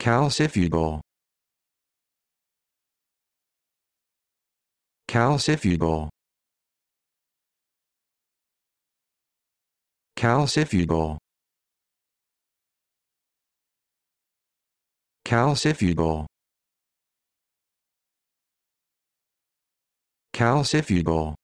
calcifugal calcifugal calcifugal calcifugal calcifugal